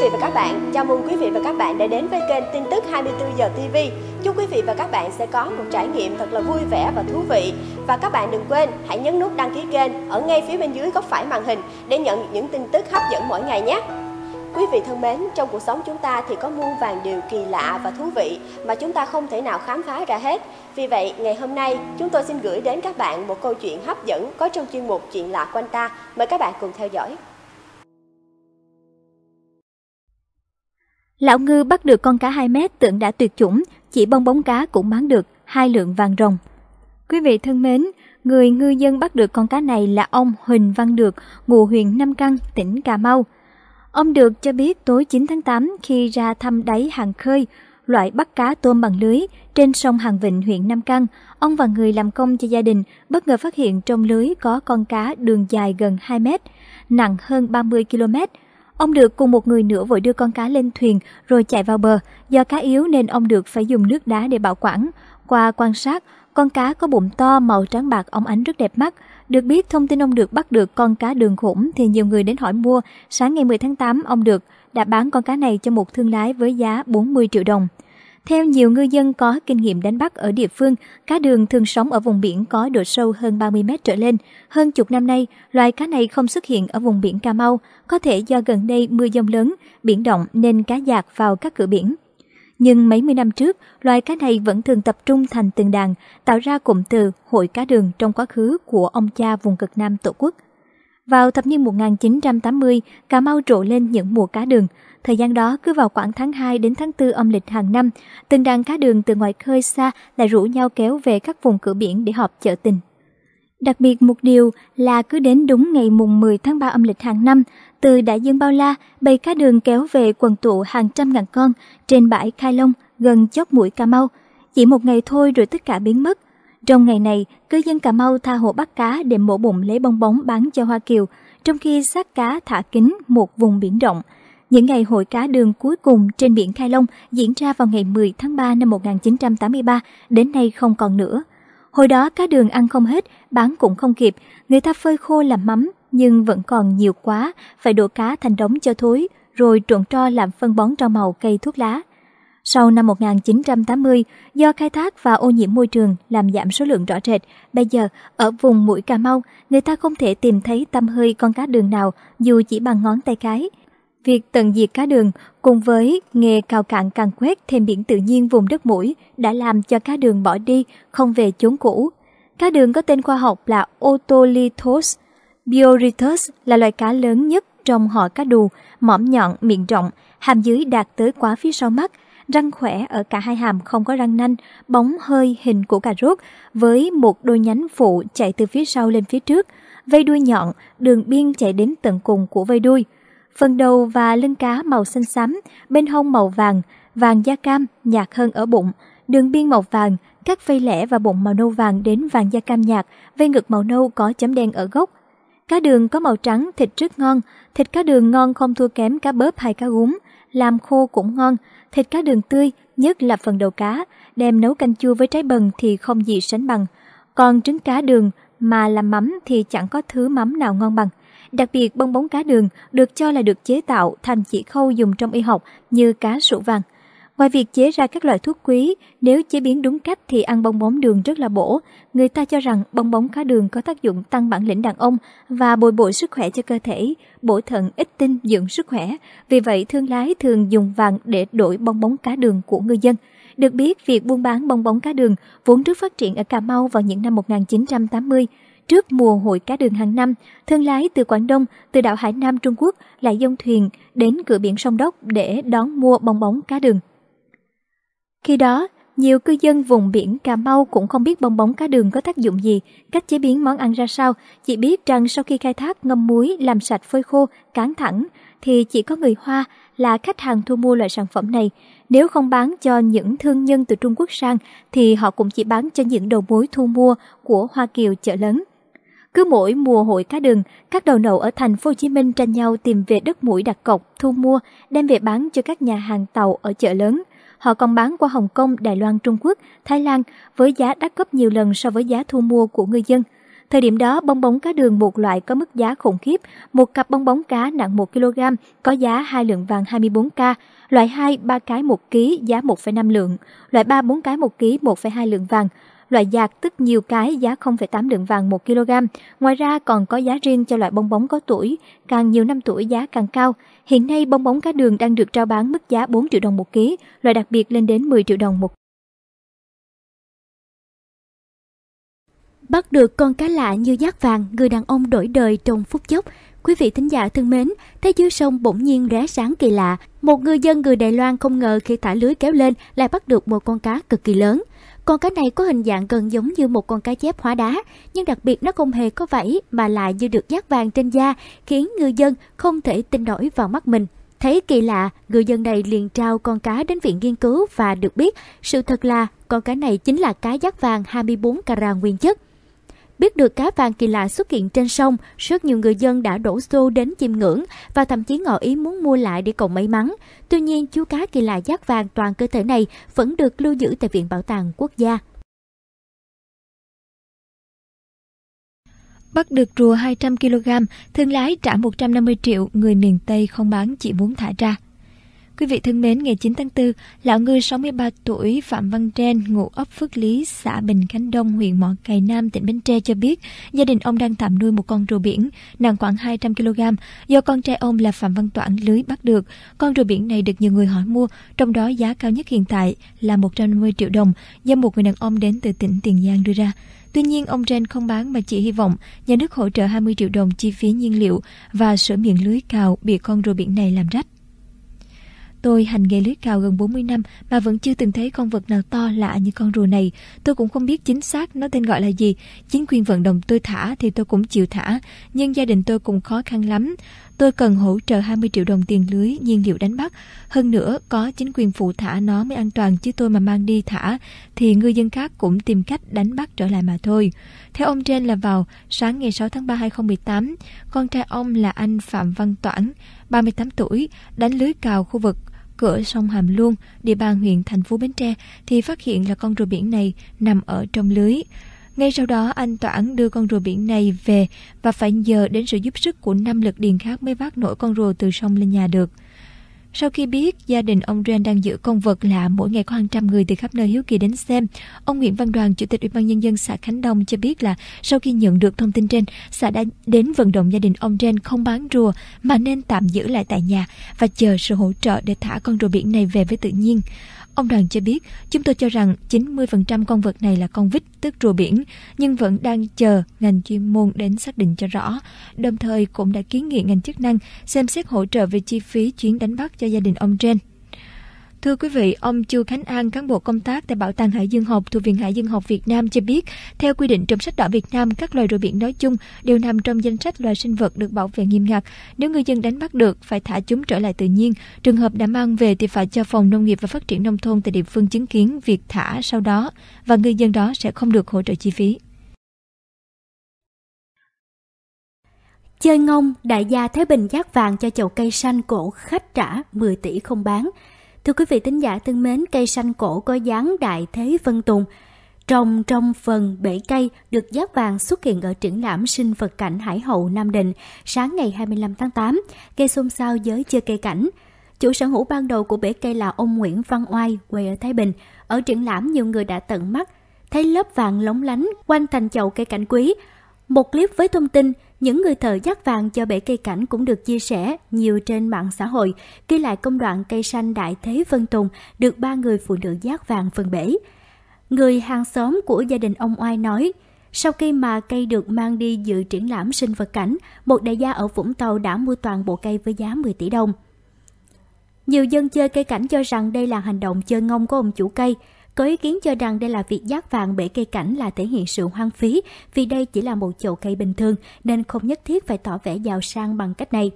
vị và các bạn, chào mừng quý vị và các bạn đã đến với kênh tin tức 24 giờ TV. Chúc quý vị và các bạn sẽ có một trải nghiệm thật là vui vẻ và thú vị. Và các bạn đừng quên hãy nhấn nút đăng ký kênh ở ngay phía bên dưới góc phải màn hình để nhận những tin tức hấp dẫn mỗi ngày nhé. Quý vị thân mến, trong cuộc sống chúng ta thì có muôn vàng điều kỳ lạ và thú vị mà chúng ta không thể nào khám phá ra hết. Vì vậy, ngày hôm nay chúng tôi xin gửi đến các bạn một câu chuyện hấp dẫn có trong chuyên mục Chuyện lạ quanh ta. Mời các bạn cùng theo dõi. Lão ngư bắt được con cá 2 mét tưởng đã tuyệt chủng, chỉ bong bóng cá cũng bán được hai lượng vàng rồng. Quý vị thân mến, người ngư dân bắt được con cá này là ông Huỳnh Văn Được, ngụ huyện Nam Căn, tỉnh Cà Mau. Ông Được cho biết tối 9 tháng 8 khi ra thăm đáy hàng khơi, loại bắt cá tôm bằng lưới trên sông Hàng Vịnh huyện Nam Căn, ông và người làm công cho gia đình bất ngờ phát hiện trong lưới có con cá đường dài gần 2 mét, nặng hơn 30 km, Ông được cùng một người nữa vội đưa con cá lên thuyền rồi chạy vào bờ. Do cá yếu nên ông được phải dùng nước đá để bảo quản. Qua quan sát, con cá có bụng to màu trắng bạc ông ánh rất đẹp mắt. Được biết thông tin ông được bắt được con cá đường khủng thì nhiều người đến hỏi mua. Sáng ngày 10 tháng 8, ông được đã bán con cá này cho một thương lái với giá 40 triệu đồng. Theo nhiều ngư dân có kinh nghiệm đánh bắt ở địa phương, cá đường thường sống ở vùng biển có độ sâu hơn 30 mét trở lên. Hơn chục năm nay, loài cá này không xuất hiện ở vùng biển Cà Mau, có thể do gần đây mưa dông lớn, biển động nên cá dạt vào các cửa biển. Nhưng mấy mươi năm trước, loài cá này vẫn thường tập trung thành từng đàn, tạo ra cụm từ hội cá đường trong quá khứ của ông cha vùng cực Nam Tổ quốc. Vào thập niên 1980, Cà Mau trộ lên những mùa cá đường, Thời gian đó cứ vào khoảng tháng 2 đến tháng 4 âm lịch hàng năm, từng đàn cá đường từ ngoài khơi xa lại rủ nhau kéo về các vùng cửa biển để họp chợ tình. Đặc biệt một điều là cứ đến đúng ngày mùng 10 tháng 3 âm lịch hàng năm, từ đại dương bao la, bầy cá đường kéo về quần tụ hàng trăm ngàn con trên bãi Khai Long gần chót mũi Cà Mau. Chỉ một ngày thôi rồi tất cả biến mất. Trong ngày này, cư dân Cà Mau tha hồ bắt cá để mổ bụng lấy bong bóng bán cho Hoa Kiều, trong khi xác cá thả kính một vùng biển rộng – những ngày hội cá đường cuối cùng trên biển Khai Long diễn ra vào ngày 10 tháng 3 năm 1983, đến nay không còn nữa. Hồi đó cá đường ăn không hết, bán cũng không kịp, người ta phơi khô làm mắm nhưng vẫn còn nhiều quá, phải đổ cá thành đống cho thối, rồi trộn tro làm phân bón rau màu cây thuốc lá. Sau năm 1980, do khai thác và ô nhiễm môi trường làm giảm số lượng rõ rệt, bây giờ ở vùng mũi Cà Mau, người ta không thể tìm thấy tâm hơi con cá đường nào dù chỉ bằng ngón tay cái. Việc tận diệt cá đường cùng với nghề cào cạn càng quét thêm biển tự nhiên vùng đất mũi đã làm cho cá đường bỏ đi, không về chốn cũ. Cá đường có tên khoa học là Otolithos. Biorhytus là loài cá lớn nhất trong họ cá đù, mỏm nhọn, miệng rộng, hàm dưới đạt tới quá phía sau mắt, răng khỏe ở cả hai hàm không có răng nanh, bóng hơi hình của cà rốt, với một đôi nhánh phụ chạy từ phía sau lên phía trước, vây đuôi nhọn, đường biên chạy đến tận cùng của vây đuôi phần đầu và lưng cá màu xanh xám, bên hông màu vàng, vàng da cam nhạt hơn ở bụng, đường biên màu vàng, các vây lẻ và bụng màu nâu vàng đến vàng da cam nhạt, vây ngực màu nâu có chấm đen ở gốc. Cá đường có màu trắng, thịt rất ngon, thịt cá đường ngon không thua kém cá bớp hay cá gún, làm khô cũng ngon, thịt cá đường tươi, nhất là phần đầu cá, đem nấu canh chua với trái bần thì không gì sánh bằng. Còn trứng cá đường mà làm mắm thì chẳng có thứ mắm nào ngon bằng. Đặc biệt bong bóng cá đường được cho là được chế tạo thành chỉ khâu dùng trong y học như cá sủ vàng. Ngoài việc chế ra các loại thuốc quý, nếu chế biến đúng cách thì ăn bong bóng đường rất là bổ. Người ta cho rằng bong bóng cá đường có tác dụng tăng bản lĩnh đàn ông và bồi bổ sức khỏe cho cơ thể, bổ thận ít tinh dưỡng sức khỏe. Vì vậy, thương lái thường dùng vàng để đổi bong bóng cá đường của người dân. Được biết, việc buôn bán bong bóng cá đường vốn rất phát triển ở Cà Mau vào những năm 1980. Trước mùa hội cá đường hàng năm, thương lái từ Quảng Đông, từ đảo Hải Nam Trung Quốc lại dông thuyền đến cửa biển sông Đốc để đón mua bong bóng cá đường. Khi đó, nhiều cư dân vùng biển Cà Mau cũng không biết bong bóng cá đường có tác dụng gì, cách chế biến món ăn ra sao, chỉ biết rằng sau khi khai thác ngâm muối, làm sạch phơi khô, cán thẳng, thì chỉ có người Hoa là khách hàng thu mua loại sản phẩm này. Nếu không bán cho những thương nhân từ Trung Quốc sang, thì họ cũng chỉ bán cho những đầu mối thu mua của Hoa Kiều chợ lớn. Cứ mỗi mùa hội cá đường, các đầu nậu ở thành phố Hồ Chí Minh tranh nhau tìm về đất mũi đặt cọc thu mua, đem về bán cho các nhà hàng tàu ở chợ lớn. Họ còn bán qua Hồng Kông, Đài Loan, Trung Quốc, Thái Lan với giá đắt gấp nhiều lần so với giá thu mua của người dân. Thời điểm đó, bong bóng cá đường một loại có mức giá khủng khiếp, một cặp bong bóng cá nặng 1 kg có giá 2 lượng vàng 24k, loại 2 3 cái 1 kg giá 1,5 lượng, loại 3 4 cái 1 kg 1,2 lượng vàng, loại giạc tức nhiều cái giá 0,8 lượng vàng 1 kg. Ngoài ra còn có giá riêng cho loại bong bóng có tuổi, càng nhiều năm tuổi giá càng cao. Hiện nay bong bóng cá đường đang được trao bán mức giá 4 triệu đồng một ký, loại đặc biệt lên đến 10 triệu đồng một Bắt được con cá lạ như giác vàng, người đàn ông đổi đời trong phút chốc. Quý vị thính giả thân mến, thế dưới sông bỗng nhiên ré sáng kỳ lạ. Một ngư dân người Đài Loan không ngờ khi thả lưới kéo lên lại bắt được một con cá cực kỳ lớn. Con cá này có hình dạng gần giống như một con cá chép hóa đá, nhưng đặc biệt nó không hề có vảy mà lại như được dát vàng trên da, khiến ngư dân không thể tin nổi vào mắt mình. Thấy kỳ lạ, người dân này liền trao con cá đến viện nghiên cứu và được biết sự thật là con cá này chính là cá giác vàng 24 carat nguyên chất. Biết được cá vàng kỳ lạ xuất hiện trên sông, rất nhiều người dân đã đổ xô đến chiêm ngưỡng và thậm chí ngỏ ý muốn mua lại để cầu may mắn. Tuy nhiên, chú cá kỳ lạ giác vàng toàn cơ thể này vẫn được lưu giữ tại Viện Bảo tàng Quốc gia. Bắt được rùa 200 kg, thương lái trả 150 triệu, người miền Tây không bán chỉ muốn thả ra. Quý vị thân mến, ngày 9 tháng 4, lão ngư 63 tuổi Phạm Văn Trên, ngụ ấp Phước Lý, xã Bình Khánh Đông, huyện Mỏ Cày Nam, tỉnh Bến Tre cho biết, gia đình ông đang tạm nuôi một con rùa biển nặng khoảng 200 kg do con trai ông là Phạm Văn Toản lưới bắt được. Con rùa biển này được nhiều người hỏi mua, trong đó giá cao nhất hiện tại là 150 triệu đồng do một người đàn ông đến từ tỉnh Tiền Giang đưa ra. Tuy nhiên, ông Ren không bán mà chỉ hy vọng nhà nước hỗ trợ 20 triệu đồng chi phí nhiên liệu và sửa miệng lưới cào bị con rùa biển này làm rách. Tôi hành nghề lưới cào gần 40 năm mà vẫn chưa từng thấy con vật nào to lạ như con rùa này. Tôi cũng không biết chính xác nó tên gọi là gì. Chính quyền vận động tôi thả thì tôi cũng chịu thả, nhưng gia đình tôi cũng khó khăn lắm. Tôi cần hỗ trợ 20 triệu đồng tiền lưới, nhiên liệu đánh bắt. Hơn nữa, có chính quyền phụ thả nó mới an toàn chứ tôi mà mang đi thả thì ngư dân khác cũng tìm cách đánh bắt trở lại mà thôi. Theo ông trên là vào sáng ngày 6 tháng 3 2018, con trai ông là anh Phạm Văn Toản, 38 tuổi, đánh lưới cào khu vực cửa sông Hàm Luông, địa bàn huyện thành phố Bến Tre thì phát hiện là con rùa biển này nằm ở trong lưới. Ngay sau đó anh Toản đưa con rùa biển này về và phải nhờ đến sự giúp sức của năm lực điền khác mới vác nổi con rùa từ sông lên nhà được. Sau khi biết gia đình ông Ren đang giữ con vật lạ mỗi ngày có hàng trăm người từ khắp nơi hiếu kỳ đến xem, ông Nguyễn Văn Đoàn, Chủ tịch Ủy ban Nhân dân xã Khánh Đông cho biết là sau khi nhận được thông tin trên, xã đã đến vận động gia đình ông Ren không bán rùa mà nên tạm giữ lại tại nhà và chờ sự hỗ trợ để thả con rùa biển này về với tự nhiên. Ông Đoàn cho biết, chúng tôi cho rằng 90% con vật này là con vít, tức rùa biển, nhưng vẫn đang chờ ngành chuyên môn đến xác định cho rõ. Đồng thời cũng đã kiến nghị ngành chức năng xem xét hỗ trợ về chi phí chuyến đánh bắt cho gia đình ông trên. Thưa quý vị, ông Chu Khánh An, cán bộ công tác tại Bảo tàng Hải Dương học thuộc Viện Hải Dương học Việt Nam cho biết, theo quy định trong sách đỏ Việt Nam, các loài rùa biển nói chung đều nằm trong danh sách loài sinh vật được bảo vệ nghiêm ngặt. Nếu người dân đánh bắt được, phải thả chúng trở lại tự nhiên. Trường hợp đã mang về thì phải cho Phòng Nông nghiệp và Phát triển Nông thôn tại địa phương chứng kiến việc thả sau đó, và người dân đó sẽ không được hỗ trợ chi phí. Chơi ngông, đại gia Thái Bình giác vàng cho chậu cây xanh cổ khách trả 10 tỷ không bán. Thưa quý vị tính giả thân mến, cây xanh cổ có dáng đại thế vân tùng. Trồng trong phần bể cây được giác vàng xuất hiện ở triển lãm sinh vật cảnh Hải Hậu Nam Định sáng ngày 25 tháng 8, gây xôn xao giới chơi cây cảnh. Chủ sở hữu ban đầu của bể cây là ông Nguyễn Văn Oai, quê ở Thái Bình. Ở triển lãm, nhiều người đã tận mắt thấy lớp vàng lóng lánh quanh thành chậu cây cảnh quý. Một clip với thông tin những người thợ dắt vàng cho bể cây cảnh cũng được chia sẻ nhiều trên mạng xã hội, ghi lại công đoạn cây xanh đại thế Vân Tùng được ba người phụ nữ dắt vàng phân bể. Người hàng xóm của gia đình ông Oai nói, sau khi mà cây được mang đi dự triển lãm sinh vật cảnh, một đại gia ở Vũng Tàu đã mua toàn bộ cây với giá 10 tỷ đồng. Nhiều dân chơi cây cảnh cho rằng đây là hành động chơi ngông của ông chủ cây. Có ý kiến cho rằng đây là việc giác vàng bể cây cảnh là thể hiện sự hoang phí vì đây chỉ là một chậu cây bình thường nên không nhất thiết phải tỏ vẻ giàu sang bằng cách này.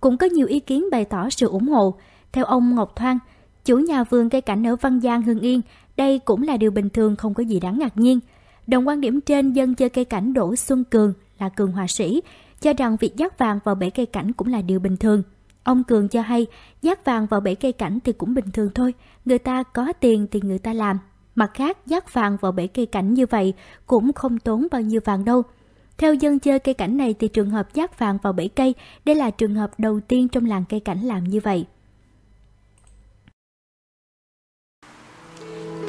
Cũng có nhiều ý kiến bày tỏ sự ủng hộ. Theo ông Ngọc Thoan, chủ nhà vườn cây cảnh ở Văn Giang Hưng Yên, đây cũng là điều bình thường không có gì đáng ngạc nhiên. Đồng quan điểm trên dân chơi cây cảnh Đỗ Xuân Cường là Cường Hòa Sĩ, cho rằng việc giác vàng vào bể cây cảnh cũng là điều bình thường. Ông Cường cho hay, giác vàng vào bể cây cảnh thì cũng bình thường thôi, người ta có tiền thì người ta làm. Mặt khác, giác vàng vào bể cây cảnh như vậy cũng không tốn bao nhiêu vàng đâu. Theo dân chơi cây cảnh này thì trường hợp giác vàng vào bể cây, đây là trường hợp đầu tiên trong làng cây cảnh làm như vậy.